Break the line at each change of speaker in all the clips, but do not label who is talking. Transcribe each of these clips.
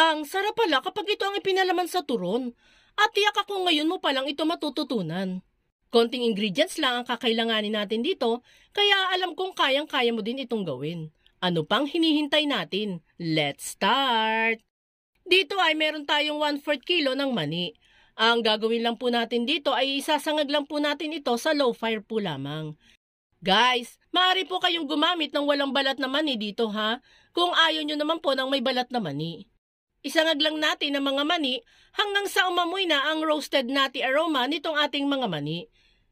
Ang sarap pala kapag ito ang ipinalaman sa turon. At tiyak ako ngayon mo palang ito matututunan. Konting ingredients lang ang kakailanganin natin dito, kaya alam kong kayang-kaya mo din itong gawin. Ano pang hinihintay natin? Let's start! Dito ay meron tayong 1-4 kilo ng mani. Ang gagawin lang po natin dito ay isasangag lang po natin ito sa low fire po lamang. Guys, maaari po kayong gumamit ng walang balat na mani dito ha, kung ayaw nyo naman po ng may balat na mani. Isangag lang natin ang mga mani hanggang sa umamoy na ang roasted nati aroma nitong ating mga mani.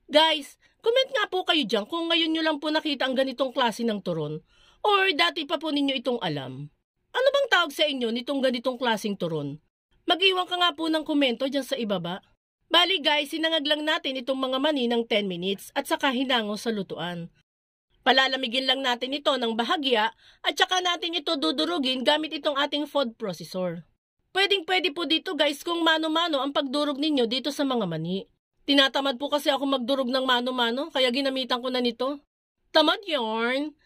Guys, comment nga po kayo dyan kung ngayon nyo lang po nakita ang ganitong klase ng turon or dati pa po ninyo itong alam. Ano bang tawag sa inyo nitong ganitong klaseng turon? Mag-iwan ka nga po ng komento dyan sa ibaba. Bali guys, sinangag lang natin itong mga mani ng 10 minutes at saka hinango sa lutuan. Palalamigin lang natin ito ng bahagya at saka natin ito dudurugin gamit itong ating food processor. Pwedeng pwede po dito guys kung mano-mano ang pagdurog ninyo dito sa mga mani. Tinatamad po kasi ako magdurog ng mano-mano kaya ginamitan ko na nito. Tamad yarn!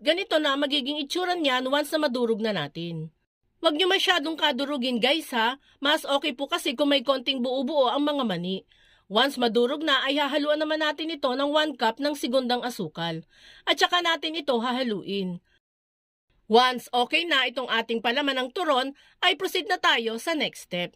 Ganito na magiging itsura niyan once na madurog na natin. Huwag niyo masyadong kadurugin guys ha, mas okay po kasi kung may konting buo-buo ang mga mani. Once madurog na ay hahaluan naman natin ito ng 1 cup ng segundang asukal. At saka natin ito hahaluin. Once okay na itong ating palaman ng turon, ay proceed na tayo sa next step.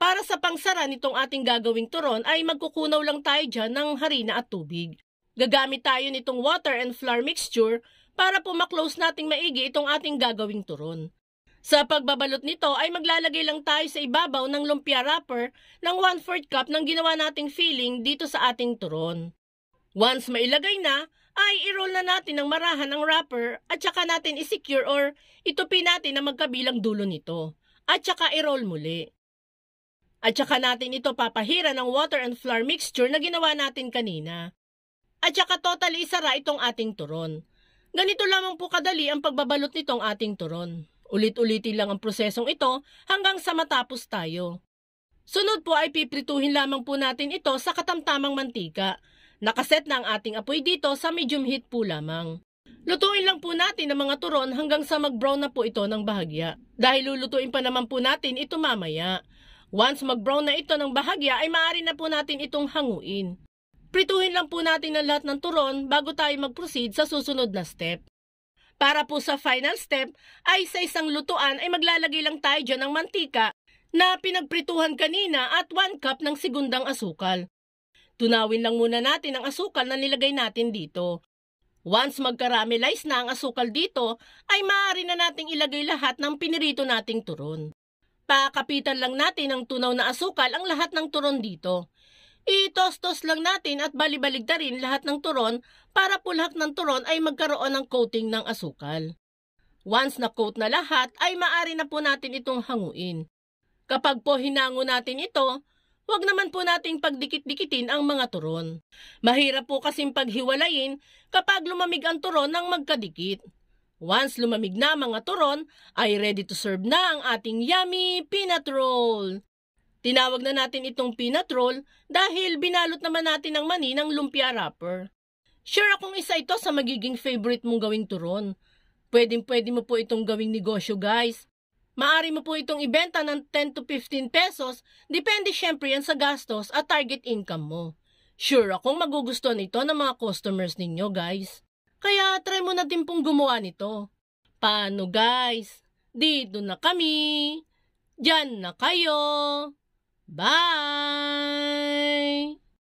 Para sa pangsara nitong ating gagawing turon ay magkukunaw lang tayo dyan ng harina at tubig. Gagamit tayo nitong water and flour mixture para po maklose nating maigi itong ating gagawing turon. Sa pagbabalot nito ay maglalagay lang tayo sa ibabaw ng lumpia wrapper ng 1/4 cup ng ginawa nating filling dito sa ating turon. Once mailagay na, ay i-roll na natin ng marahan ng wrapper at saka natin i-secure or itupi natin ang magkabilang dulo nito. At saka i-roll muli. At saka natin ito papahira ng water and flour mixture na ginawa natin kanina. At saka totally isara itong ating turon. Ganito lamang po kadali ang pagbabalot nitong ating turon. Ulit-ulitin lang ang prosesong ito hanggang sa matapos tayo. Sunod po ay piprituhin lamang po natin ito sa katamtamang mantika. Nakaset na ang ating apoy dito sa medium heat po lamang. Lutuin lang po natin ang mga turon hanggang sa mag-brown na po ito ng bahagya. Dahil lulutuin pa naman po natin ito mamaya. Once mag-brown na ito ng bahagya ay maaari na po natin itong hanguin. Prituhin lang po natin ang lahat ng turon bago tayo mag-proceed sa susunod na step. Para po sa final step ay sa isang lutuan ay maglalagay lang tayo dyan ng mantika na pinagprituhan kanina at 1 cup ng segundang asukal. Tunawin lang muna natin ang asukal na nilagay natin dito. Once magkaramelize na ang asukal dito, ay maaari na nating ilagay lahat ng pinirito nating turon. Pakapitan lang natin ang tunaw na asukal ang lahat ng turon dito. Itos-tos lang natin at rin lahat ng turon para pulhak ng turon ay magkaroon ng coating ng asukal. Once na-coat na lahat, ay maari na po natin itong hanguin. Kapag po hinango natin ito, Huwag naman po nating pagdikit-dikitin ang mga turon. Mahirap po kasing paghiwalayin kapag lumamig ang turon ng magkadikit. Once lumamig na mga turon, ay ready to serve na ang ating yummy peanut roll. Tinawag na natin itong peanut roll dahil binalot naman natin ng mani ng lumpia wrapper. Sure akong isa ito sa magiging favorite mong gawing turon. Pwedeng-pwede mo po itong gawing negosyo guys. Maari mo po itong ibenta ng 10 to 15 pesos, depende syempre yan sa gastos at target income mo. Sure akong magugustuhan ito ng mga customers ninyo guys. Kaya try mo na din pong gumawa nito. Paano guys? Dito na kami. Diyan na kayo. Bye.